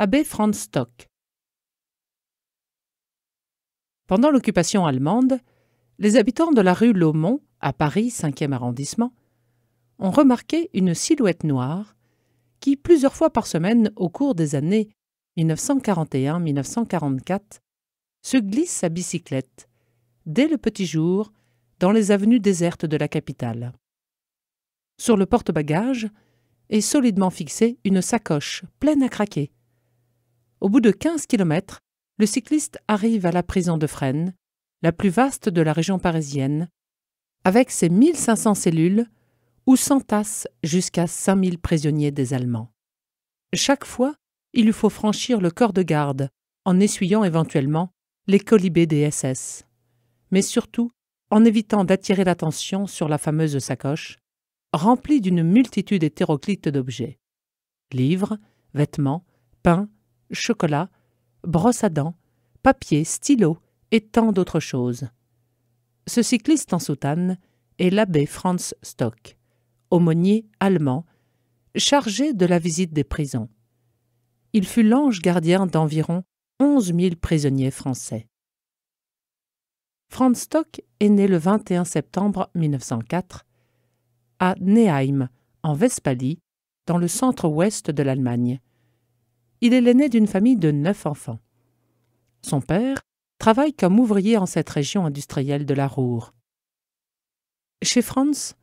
abbé Franz Stock. Pendant l'occupation allemande, les habitants de la rue Laumont, à Paris 5e arrondissement, ont remarqué une silhouette noire qui, plusieurs fois par semaine au cours des années 1941-1944, se glisse à bicyclette, dès le petit jour, dans les avenues désertes de la capitale. Sur le porte-bagages est solidement fixée une sacoche pleine à craquer, au bout de 15 km, le cycliste arrive à la prison de Fresnes, la plus vaste de la région parisienne, avec ses 1500 cellules où s'entassent jusqu'à 5000 prisonniers des Allemands. Chaque fois, il lui faut franchir le corps de garde en essuyant éventuellement les colibés des SS, mais surtout en évitant d'attirer l'attention sur la fameuse sacoche, remplie d'une multitude hétéroclite d'objets livres, vêtements, pains, chocolat, brosse à dents, papier, stylo et tant d'autres choses. Ce cycliste en soutane est l'abbé Franz Stock, aumônier allemand, chargé de la visite des prisons. Il fut l'ange gardien d'environ 11 000 prisonniers français. Franz Stock est né le 21 septembre 1904 à Neheim, en Westphalie, dans le centre-ouest de l'Allemagne, il est l'aîné d'une famille de neuf enfants. Son père travaille comme ouvrier en cette région industrielle de la Roure. Chez Franz,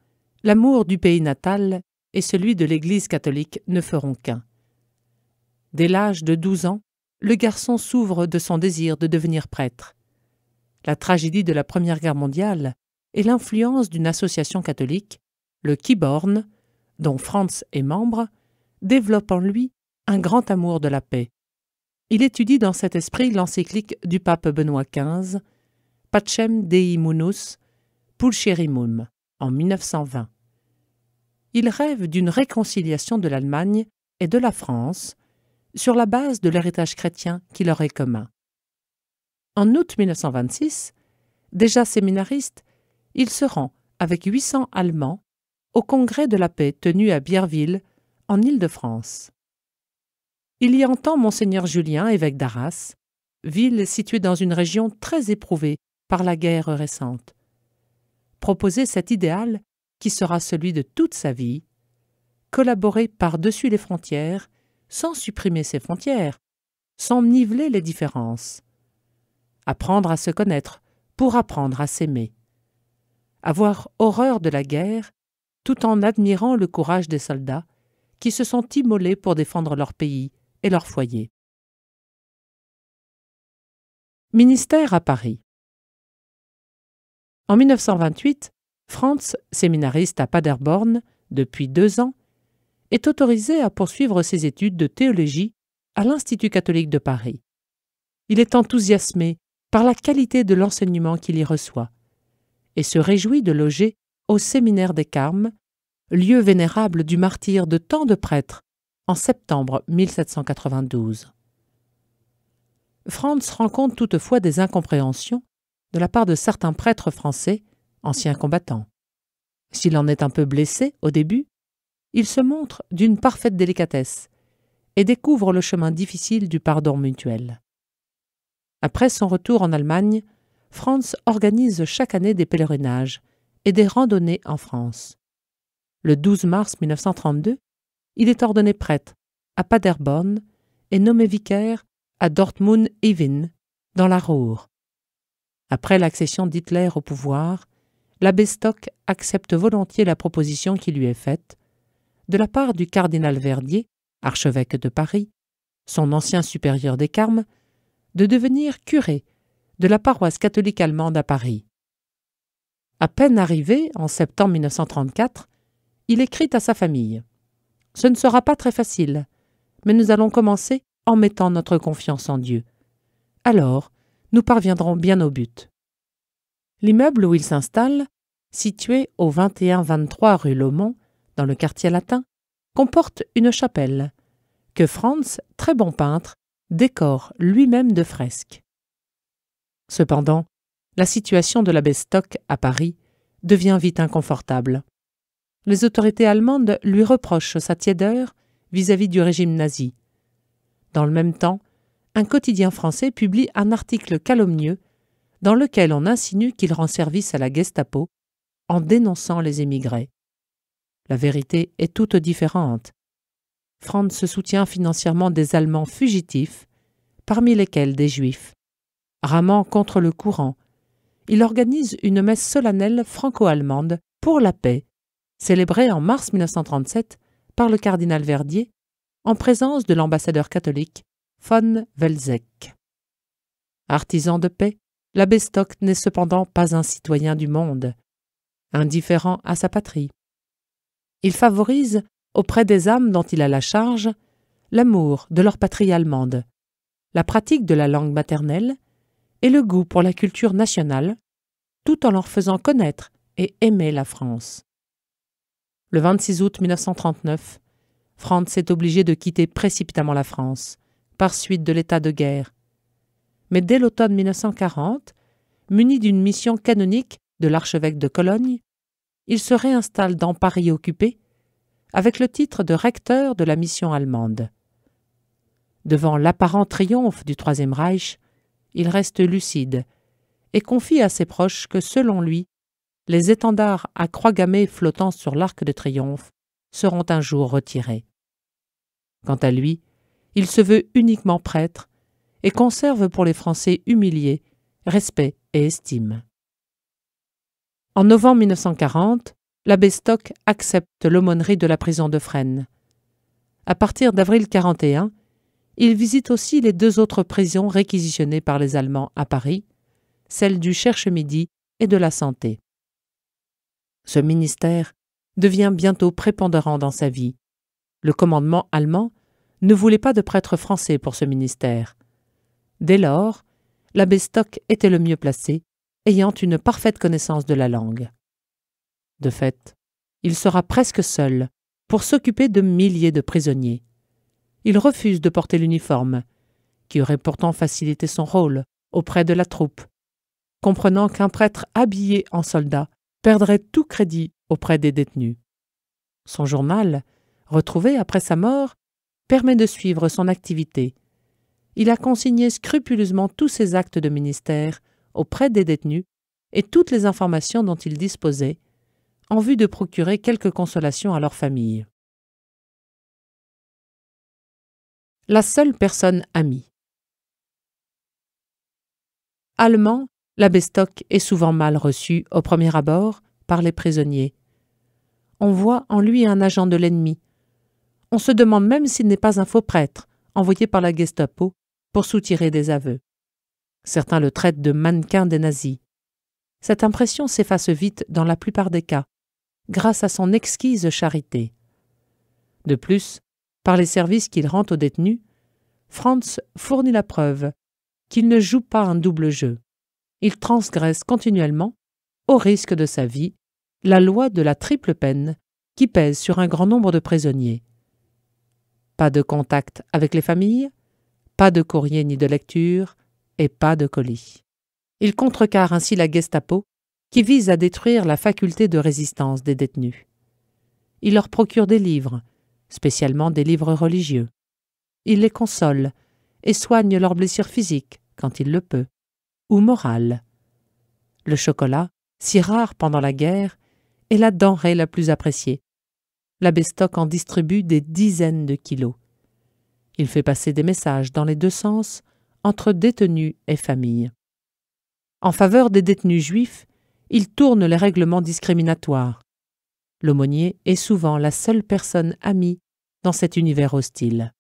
l'amour du pays natal et celui de l'Église catholique ne feront qu'un. Dès l'âge de douze ans, le garçon s'ouvre de son désir de devenir prêtre. La tragédie de la Première Guerre mondiale et l'influence d'une association catholique, le Kiborn, dont Franz est membre, développent en lui un grand amour de la paix. Il étudie dans cet esprit l'encyclique du pape Benoît XV, Pacem Dei Munus Pulcherimum, en 1920. Il rêve d'une réconciliation de l'Allemagne et de la France sur la base de l'héritage chrétien qui leur est commun. En août 1926, déjà séminariste, il se rend avec 800 Allemands au Congrès de la paix tenu à Bierville, en Île-de-France. Il y entend monseigneur Julien, évêque d'Arras, ville située dans une région très éprouvée par la guerre récente, proposer cet idéal qui sera celui de toute sa vie, collaborer par-dessus les frontières, sans supprimer ses frontières, sans niveler les différences, apprendre à se connaître pour apprendre à s'aimer, avoir horreur de la guerre tout en admirant le courage des soldats qui se sont immolés pour défendre leur pays et leur foyer. Ministère à Paris. En 1928, Franz, séminariste à Paderborn depuis deux ans, est autorisé à poursuivre ses études de théologie à l'Institut catholique de Paris. Il est enthousiasmé par la qualité de l'enseignement qu'il y reçoit et se réjouit de loger au séminaire des Carmes, lieu vénérable du martyr de tant de prêtres en septembre 1792. Franz rencontre toutefois des incompréhensions de la part de certains prêtres français, anciens combattants. S'il en est un peu blessé au début, il se montre d'une parfaite délicatesse et découvre le chemin difficile du pardon mutuel. Après son retour en Allemagne, Franz organise chaque année des pèlerinages et des randonnées en France. Le 12 mars 1932, il est ordonné prêtre à Paderborn et nommé vicaire à Dortmund-Evin, dans la Ruhr. Après l'accession d'Hitler au pouvoir, l'abbé Stock accepte volontiers la proposition qui lui est faite, de la part du cardinal Verdier, archevêque de Paris, son ancien supérieur des Carmes, de devenir curé de la paroisse catholique allemande à Paris. À peine arrivé, en septembre 1934, il écrit à sa famille. Ce ne sera pas très facile, mais nous allons commencer en mettant notre confiance en Dieu. Alors, nous parviendrons bien au but. L'immeuble où il s'installe, situé au 21-23 rue Lomont, dans le quartier latin, comporte une chapelle, que Franz, très bon peintre, décore lui-même de fresques. Cependant, la situation de l'abbé Stock à Paris devient vite inconfortable les autorités allemandes lui reprochent sa tiédeur vis-à-vis du régime nazi. Dans le même temps, un quotidien français publie un article calomnieux dans lequel on insinue qu'il rend service à la Gestapo en dénonçant les émigrés. La vérité est toute différente. Franz se soutient financièrement des Allemands fugitifs, parmi lesquels des Juifs. Ramant contre le courant, il organise une messe solennelle franco-allemande pour la paix Célébré en mars 1937 par le cardinal Verdier en présence de l'ambassadeur catholique von Welseck. Artisan de paix, l'abbé Stock n'est cependant pas un citoyen du monde, indifférent à sa patrie. Il favorise, auprès des âmes dont il a la charge, l'amour de leur patrie allemande, la pratique de la langue maternelle et le goût pour la culture nationale, tout en leur faisant connaître et aimer la France le 26 août 1939, Franz est obligé de quitter précipitamment la France, par suite de l'état de guerre. Mais dès l'automne 1940, muni d'une mission canonique de l'archevêque de Cologne, il se réinstalle dans Paris occupé, avec le titre de recteur de la mission allemande. Devant l'apparent triomphe du Troisième Reich, il reste lucide et confie à ses proches que, selon lui, les étendards à croix gammées flottant sur l'arc de triomphe seront un jour retirés. Quant à lui, il se veut uniquement prêtre et conserve pour les Français humiliés respect et estime. En novembre 1940, l'abbé Stock accepte l'aumônerie de la prison de Fresnes. À partir d'avril 41, il visite aussi les deux autres prisons réquisitionnées par les Allemands à Paris, celle du Cherche-Midi et de la Santé. Ce ministère devient bientôt prépondérant dans sa vie. Le commandement allemand ne voulait pas de prêtre français pour ce ministère. Dès lors, l'abbé Stock était le mieux placé, ayant une parfaite connaissance de la langue. De fait, il sera presque seul pour s'occuper de milliers de prisonniers. Il refuse de porter l'uniforme, qui aurait pourtant facilité son rôle auprès de la troupe, comprenant qu'un prêtre habillé en soldat perdrait tout crédit auprès des détenus. Son journal, retrouvé après sa mort, permet de suivre son activité. Il a consigné scrupuleusement tous ses actes de ministère auprès des détenus et toutes les informations dont il disposait, en vue de procurer quelques consolations à leur famille. La seule personne amie. Allemand la Stock est souvent mal reçu au premier abord par les prisonniers. On voit en lui un agent de l'ennemi. On se demande même s'il n'est pas un faux prêtre envoyé par la Gestapo pour soutirer des aveux. Certains le traitent de mannequin des nazis. Cette impression s'efface vite dans la plupart des cas, grâce à son exquise charité. De plus, par les services qu'il rend aux détenus, Franz fournit la preuve qu'il ne joue pas un double jeu il transgresse continuellement, au risque de sa vie, la loi de la triple peine qui pèse sur un grand nombre de prisonniers. Pas de contact avec les familles, pas de courrier ni de lecture, et pas de colis. Il contrecarre ainsi la Gestapo, qui vise à détruire la faculté de résistance des détenus. Il leur procure des livres, spécialement des livres religieux. Il les console et soigne leurs blessures physiques quand il le peut ou morale. Le chocolat, si rare pendant la guerre, est la denrée la plus appréciée. L'abbé Stock en distribue des dizaines de kilos. Il fait passer des messages dans les deux sens entre détenus et familles. En faveur des détenus juifs, il tourne les règlements discriminatoires. L'aumônier est souvent la seule personne amie dans cet univers hostile.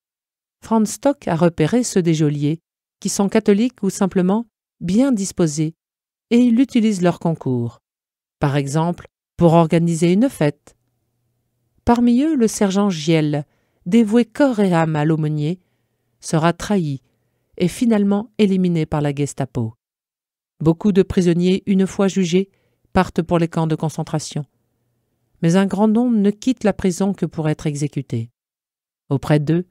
Franz Stock a repéré ceux des geôliers qui sont catholiques ou simplement bien disposés, et ils utilisent leur concours, par exemple pour organiser une fête. Parmi eux, le sergent Giel, dévoué corps et âme à l'aumônier, sera trahi et finalement éliminé par la Gestapo. Beaucoup de prisonniers, une fois jugés, partent pour les camps de concentration. Mais un grand nombre ne quitte la prison que pour être exécutés. Auprès d'eux,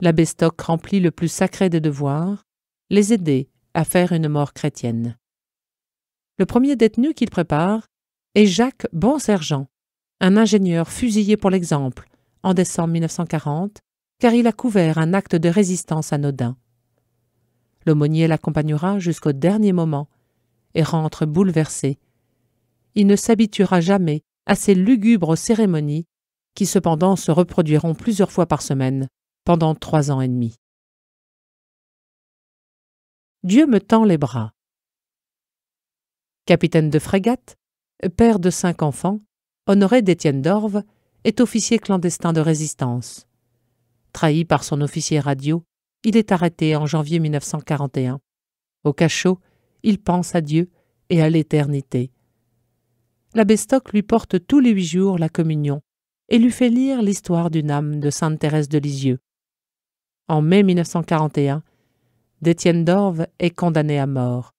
l'abbé Stock remplit le plus sacré des devoirs, les aider à faire une mort chrétienne. Le premier détenu qu'il prépare est Jacques Bonsergent, un ingénieur fusillé pour l'exemple en décembre 1940, car il a couvert un acte de résistance anodin. L'aumônier l'accompagnera jusqu'au dernier moment et rentre bouleversé. Il ne s'habituera jamais à ces lugubres cérémonies qui cependant se reproduiront plusieurs fois par semaine pendant trois ans et demi. Dieu me tend les bras. Capitaine de frégate, père de cinq enfants, Honoré d'Étienne d'Orve est officier clandestin de résistance. Trahi par son officier radio, il est arrêté en janvier 1941. Au cachot, il pense à Dieu et à l'éternité. L'abbé Stock lui porte tous les huit jours la communion et lui fait lire l'histoire d'une âme de Sainte Thérèse de Lisieux. En mai 1941, d'Étienne d'Orve est condamné à mort.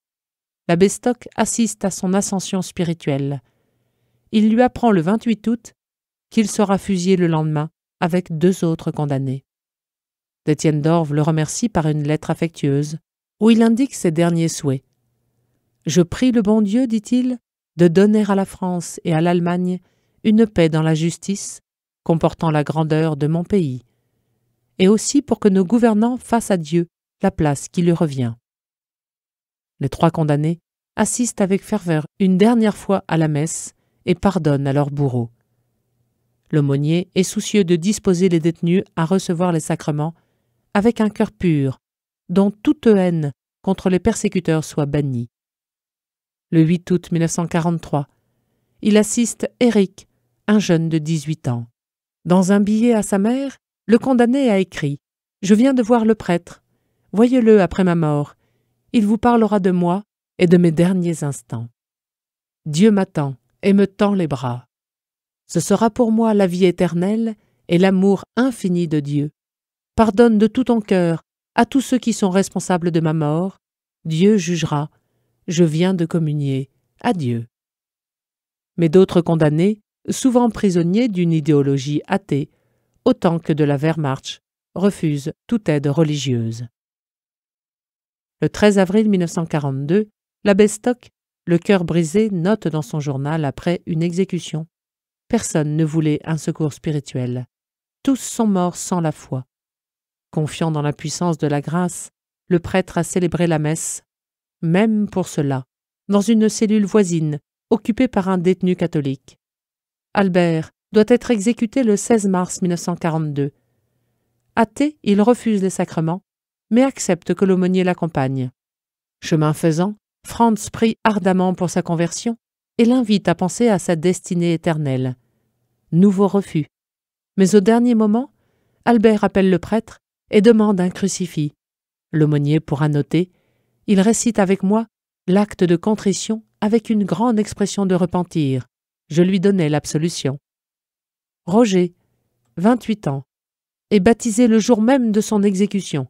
L'abbé Stock assiste à son ascension spirituelle. Il lui apprend le 28 août qu'il sera fusillé le lendemain avec deux autres condamnés. D'Étienne d'Orve le remercie par une lettre affectueuse où il indique ses derniers souhaits. Je prie le bon Dieu, dit-il, de donner à la France et à l'Allemagne une paix dans la justice, comportant la grandeur de mon pays, et aussi pour que nos gouvernants fassent à Dieu la place qui lui revient. Les trois condamnés assistent avec ferveur une dernière fois à la messe et pardonnent à leur bourreau. L'aumônier est soucieux de disposer les détenus à recevoir les sacrements avec un cœur pur, dont toute haine contre les persécuteurs soit bannie. Le 8 août 1943, il assiste Éric, un jeune de 18 ans. Dans un billet à sa mère, le condamné a écrit Je viens de voir le prêtre voyez-le après ma mort. Il vous parlera de moi et de mes derniers instants. Dieu m'attend et me tend les bras. Ce sera pour moi la vie éternelle et l'amour infini de Dieu. Pardonne de tout ton cœur à tous ceux qui sont responsables de ma mort. Dieu jugera. Je viens de communier. à Dieu. Mais d'autres condamnés, souvent prisonniers d'une idéologie athée, autant que de la Wehrmacht, refusent toute aide religieuse. Le 13 avril 1942, l'abbé Stock, le cœur brisé, note dans son journal après une exécution. Personne ne voulait un secours spirituel. Tous sont morts sans la foi. Confiant dans la puissance de la grâce, le prêtre a célébré la messe, même pour cela, dans une cellule voisine, occupée par un détenu catholique. Albert doit être exécuté le 16 mars 1942. Athée, il refuse les sacrements mais accepte que l'aumônier l'accompagne. Chemin faisant, Franz prie ardemment pour sa conversion et l'invite à penser à sa destinée éternelle. Nouveau refus. Mais au dernier moment, Albert appelle le prêtre et demande un crucifix. L'aumônier pourra noter. Il récite avec moi l'acte de contrition avec une grande expression de repentir. Je lui donnais l'absolution. Roger, 28 ans, est baptisé le jour même de son exécution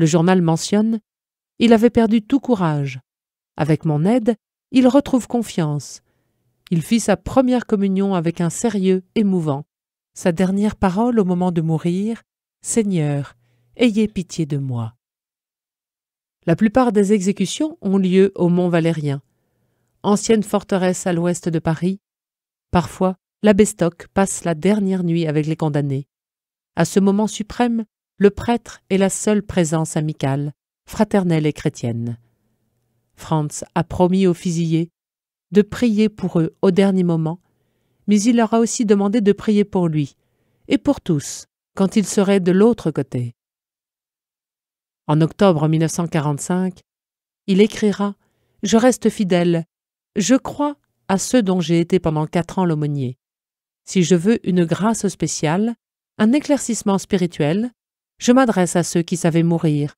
le journal mentionne, il avait perdu tout courage. Avec mon aide, il retrouve confiance. Il fit sa première communion avec un sérieux émouvant. Sa dernière parole au moment de mourir, Seigneur, ayez pitié de moi. La plupart des exécutions ont lieu au Mont Valérien, ancienne forteresse à l'ouest de Paris. Parfois, l'abbé Stock passe la dernière nuit avec les condamnés. À ce moment suprême, le prêtre est la seule présence amicale, fraternelle et chrétienne. Franz a promis aux fusillés de prier pour eux au dernier moment, mais il leur a aussi demandé de prier pour lui et pour tous quand ils seraient de l'autre côté. En octobre 1945, il écrira Je reste fidèle, je crois à ceux dont j'ai été pendant quatre ans l'aumônier. Si je veux une grâce spéciale, un éclaircissement spirituel, je m'adresse à ceux qui savaient mourir,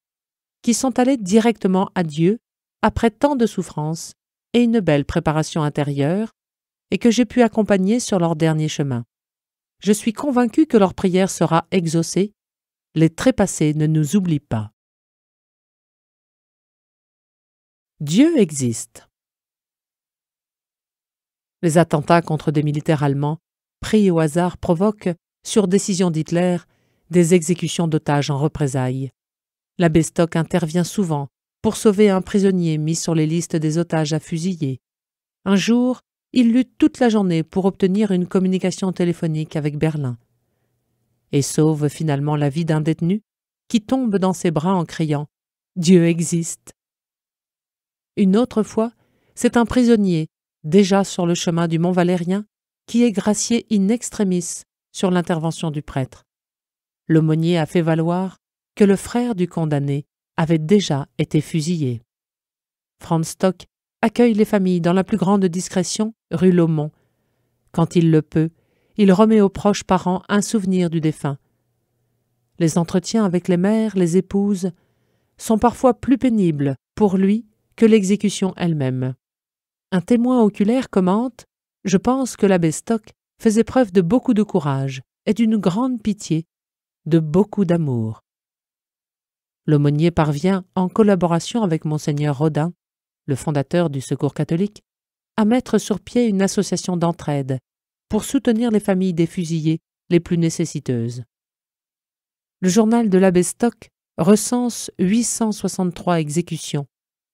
qui sont allés directement à Dieu après tant de souffrances et une belle préparation intérieure, et que j'ai pu accompagner sur leur dernier chemin. Je suis convaincu que leur prière sera exaucée. Les trépassés ne nous oublient pas. Dieu existe. Les attentats contre des militaires allemands, pris au hasard, provoquent, sur décision d'Hitler, des exécutions d'otages en représailles. L'abbé Stock intervient souvent pour sauver un prisonnier mis sur les listes des otages à fusiller. Un jour, il lutte toute la journée pour obtenir une communication téléphonique avec Berlin et sauve finalement la vie d'un détenu qui tombe dans ses bras en criant Dieu existe. Une autre fois, c'est un prisonnier, déjà sur le chemin du Mont Valérien, qui est gracié in extremis sur l'intervention du prêtre. L'aumônier a fait valoir que le frère du condamné avait déjà été fusillé. Franz Stock accueille les familles dans la plus grande discrétion rue Laumont. Quand il le peut, il remet aux proches parents un souvenir du défunt. Les entretiens avec les mères, les épouses, sont parfois plus pénibles pour lui que l'exécution elle-même. Un témoin oculaire commente Je pense que l'abbé Stock faisait preuve de beaucoup de courage et d'une grande pitié de beaucoup d'amour. L'aumônier parvient, en collaboration avec monseigneur Rodin, le fondateur du Secours catholique, à mettre sur pied une association d'entraide pour soutenir les familles des fusillés les plus nécessiteuses. Le journal de l'abbé Stock recense 863 exécutions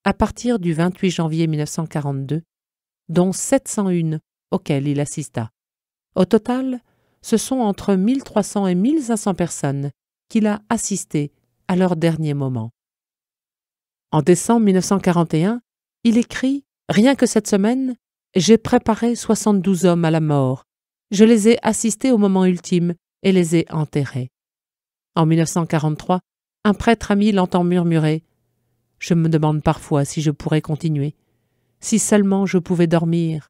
à partir du 28 janvier 1942, dont 701 auxquelles il assista. Au total, ce sont entre 1300 et 1500 personnes qu'il a assistées à leur dernier moment. En décembre 1941, il écrit Rien que cette semaine, j'ai préparé 72 hommes à la mort. Je les ai assistés au moment ultime et les ai enterrés. En 1943, un prêtre ami l'entend murmurer Je me demande parfois si je pourrais continuer. Si seulement je pouvais dormir.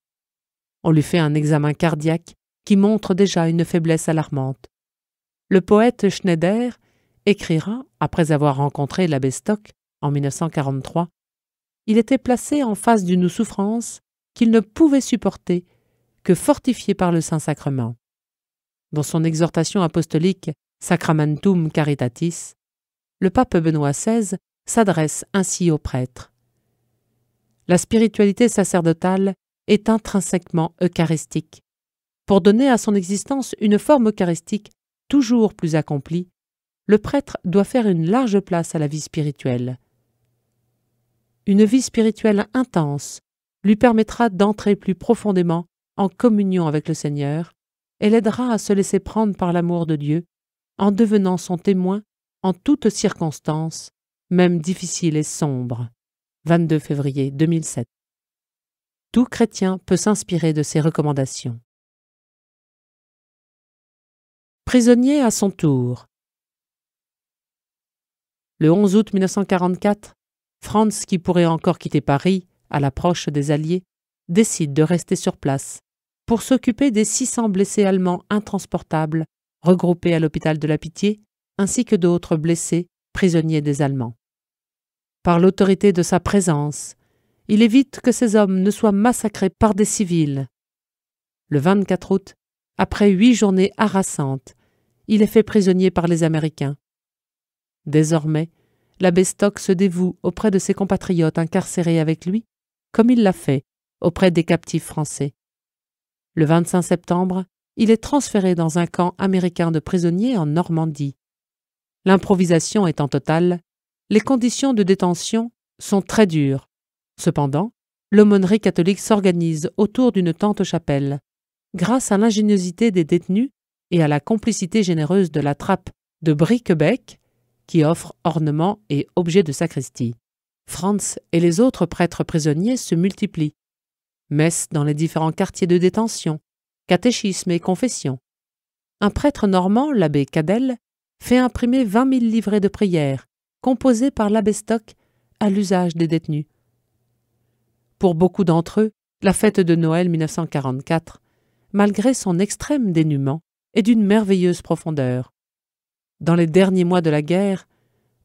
On lui fait un examen cardiaque qui montre déjà une faiblesse alarmante. Le poète Schneider écrira, après avoir rencontré l'abbé Stock en 1943, Il était placé en face d'une souffrance qu'il ne pouvait supporter que fortifiée par le Saint-Sacrement. Dans son exhortation apostolique Sacramentum Caritatis, le pape Benoît XVI s'adresse ainsi aux prêtres. La spiritualité sacerdotale est intrinsèquement eucharistique pour donner à son existence une forme eucharistique toujours plus accomplie, le prêtre doit faire une large place à la vie spirituelle. Une vie spirituelle intense lui permettra d'entrer plus profondément en communion avec le Seigneur et l'aidera à se laisser prendre par l'amour de Dieu en devenant son témoin en toutes circonstances, même difficiles et sombres. 22 février 2007. Tout chrétien peut s'inspirer de ces recommandations prisonnier à son tour. Le 11 août 1944, Franz, qui pourrait encore quitter Paris à l'approche des Alliés, décide de rester sur place pour s'occuper des 600 blessés allemands intransportables regroupés à l'hôpital de la Pitié, ainsi que d'autres blessés prisonniers des Allemands. Par l'autorité de sa présence, il évite que ces hommes ne soient massacrés par des civils. Le 24 août, après huit journées harassantes, il est fait prisonnier par les Américains. Désormais, l'abbé Stock se dévoue auprès de ses compatriotes incarcérés avec lui, comme il l'a fait auprès des captifs français. Le 25 septembre, il est transféré dans un camp américain de prisonniers en Normandie. L'improvisation étant totale, les conditions de détention sont très dures. Cependant, l'aumônerie catholique s'organise autour d'une tente chapelle. Grâce à l'ingéniosité des détenus, et à la complicité généreuse de la trappe de Briquebec qui offre ornements et objets de sacristie. Franz et les autres prêtres prisonniers se multiplient. Messes dans les différents quartiers de détention, catéchisme et confession. Un prêtre normand, l'abbé Cadel, fait imprimer vingt mille livrets de prières, composés par l'abbé Stock à l'usage des détenus. Pour beaucoup d'entre eux, la fête de Noël 1944, malgré son extrême dénuement, et d'une merveilleuse profondeur. Dans les derniers mois de la guerre,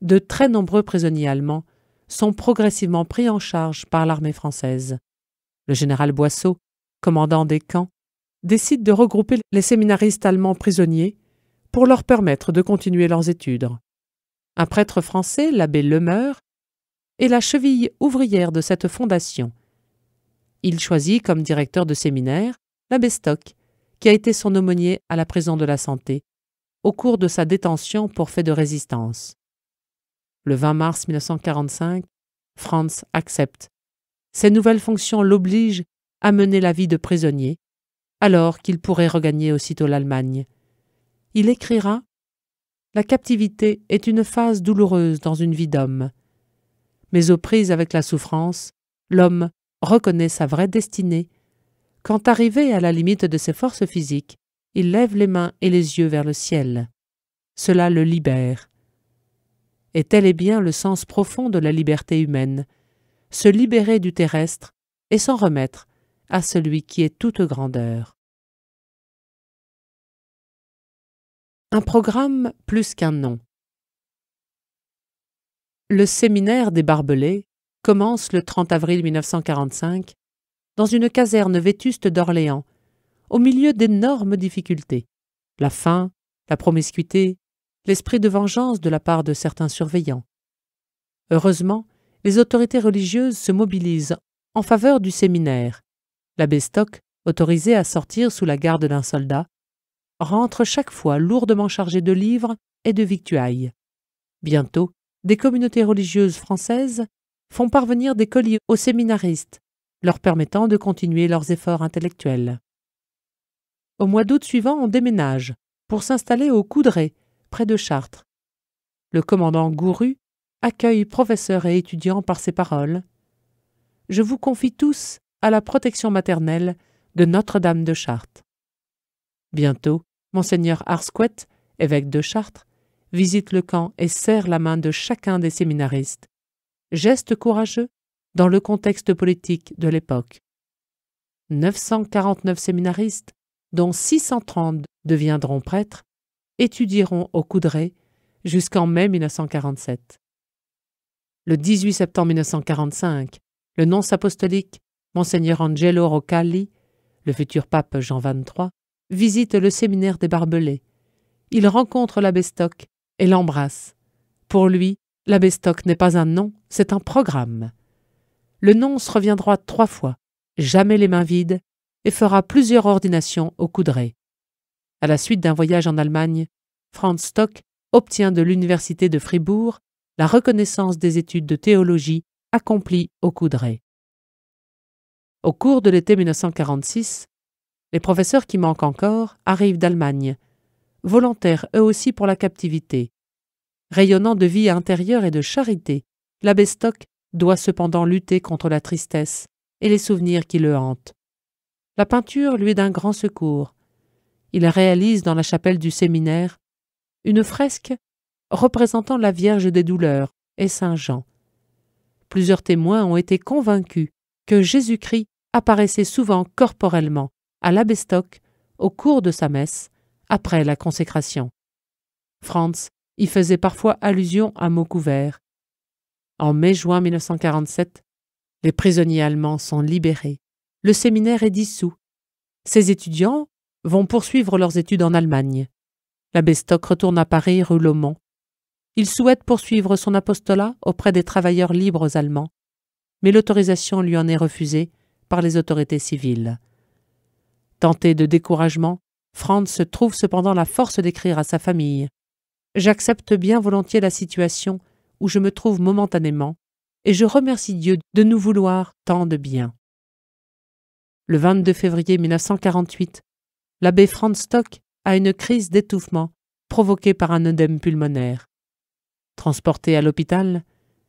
de très nombreux prisonniers allemands sont progressivement pris en charge par l'armée française. Le général Boisseau, commandant des camps, décide de regrouper les séminaristes allemands prisonniers pour leur permettre de continuer leurs études. Un prêtre français, l'abbé Lemeur, est la cheville ouvrière de cette fondation. Il choisit comme directeur de séminaire l'abbé Stock, qui a été son aumônier à la prison de la Santé, au cours de sa détention pour fait de résistance. Le 20 mars 1945, Franz accepte. Ses nouvelles fonctions l'obligent à mener la vie de prisonnier, alors qu'il pourrait regagner aussitôt l'Allemagne. Il écrira La captivité est une phase douloureuse dans une vie d'homme. Mais aux prises avec la souffrance, l'homme reconnaît sa vraie destinée quand arrivé à la limite de ses forces physiques, il lève les mains et les yeux vers le ciel. Cela le libère. Et tel est bien le sens profond de la liberté humaine, se libérer du terrestre et s'en remettre à celui qui est toute grandeur. Un programme plus qu'un nom. Le séminaire des barbelés commence le 30 avril 1945 dans une caserne vétuste d'Orléans, au milieu d'énormes difficultés. La faim, la promiscuité, l'esprit de vengeance de la part de certains surveillants. Heureusement, les autorités religieuses se mobilisent en faveur du séminaire. L'abbé Stock, autorisé à sortir sous la garde d'un soldat, rentre chaque fois lourdement chargé de livres et de victuailles. Bientôt, des communautés religieuses françaises font parvenir des colis aux séminaristes leur permettant de continuer leurs efforts intellectuels. Au mois d'août suivant, on déménage pour s'installer au Coudray, près de Chartres. Le commandant Gouru accueille professeurs et étudiants par ces paroles. Je vous confie tous à la protection maternelle de Notre-Dame de Chartres. Bientôt, Mgr Arsquet, évêque de Chartres, visite le camp et serre la main de chacun des séminaristes, geste courageux dans le contexte politique de l'époque. 949 séminaristes, dont 630 deviendront prêtres, étudieront au Coudray jusqu'en mai 1947. Le 18 septembre 1945, le nonce apostolique Mgr Angelo Rocalli, le futur pape Jean XXIII, visite le séminaire des Barbelés. Il rencontre l'abbé Stock et l'embrasse. Pour lui, l'abbé Stock n'est pas un nom, c'est un programme le nonce reviendra trois fois, jamais les mains vides, et fera plusieurs ordinations au Coudray. À la suite d'un voyage en Allemagne, Franz Stock obtient de l'université de Fribourg la reconnaissance des études de théologie accomplies au coudré. Au cours de l'été 1946, les professeurs qui manquent encore arrivent d'Allemagne, volontaires eux aussi pour la captivité. Rayonnant de vie intérieure et de charité, l'abbé Stock doit cependant lutter contre la tristesse et les souvenirs qui le hantent. La peinture lui est d'un grand secours. Il réalise dans la chapelle du séminaire une fresque représentant la Vierge des douleurs et Saint Jean. Plusieurs témoins ont été convaincus que Jésus-Christ apparaissait souvent corporellement à l'abestoc au cours de sa messe après la consécration. Franz y faisait parfois allusion à mots couverts en mai-juin 1947, les prisonniers allemands sont libérés. Le séminaire est dissous. Ses étudiants vont poursuivre leurs études en Allemagne. L'abbé Stock retourne à Paris rue Lomont. Il souhaite poursuivre son apostolat auprès des travailleurs libres allemands, mais l'autorisation lui en est refusée par les autorités civiles. Tenté de découragement, Franz trouve cependant la force d'écrire à sa famille. J'accepte bien volontiers la situation où je me trouve momentanément, et je remercie Dieu de nous vouloir tant de bien. Le 22 février 1948, l'abbé Franz Stock a une crise d'étouffement provoquée par un œdème pulmonaire. Transporté à l'hôpital,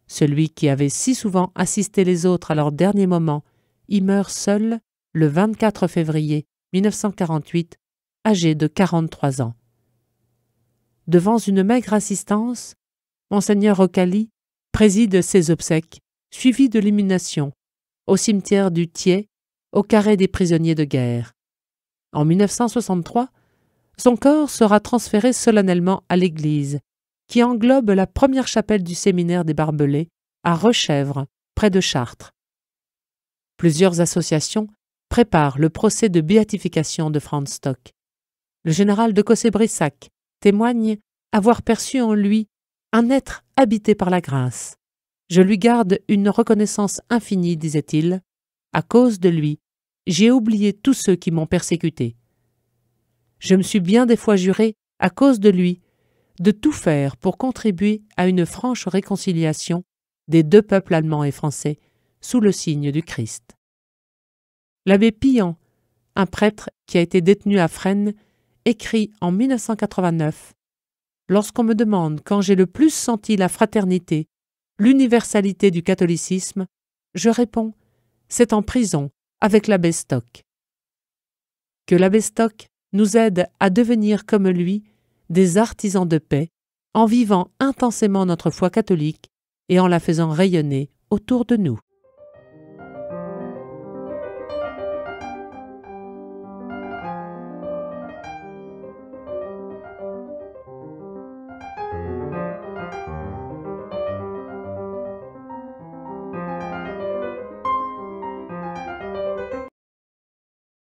celui qui avait si souvent assisté les autres à leur dernier moment y meurt seul le 24 février 1948, âgé de 43 ans. Devant une maigre assistance, Monseigneur Rocali préside ses obsèques, suivi de l'immunation, au cimetière du Thiers, au carré des prisonniers de guerre. En 1963, son corps sera transféré solennellement à l'église, qui englobe la première chapelle du séminaire des Barbelés, à Rechèvre, près de Chartres. Plusieurs associations préparent le procès de béatification de Franz Stock. Le général de Cossé-Brissac témoigne avoir perçu en lui un être habité par la grâce. Je lui garde une reconnaissance infinie, disait-il. À cause de lui, j'ai oublié tous ceux qui m'ont persécuté. Je me suis bien des fois juré, à cause de lui, de tout faire pour contribuer à une franche réconciliation des deux peuples allemands et français sous le signe du Christ. L'abbé Pillan, un prêtre qui a été détenu à Fresnes, écrit en 1989 lorsqu'on me demande quand j'ai le plus senti la fraternité, l'universalité du catholicisme, je réponds c'est en prison avec l'abbé Stock. Que l'abbé Stock nous aide à devenir comme lui des artisans de paix en vivant intensément notre foi catholique et en la faisant rayonner autour de nous.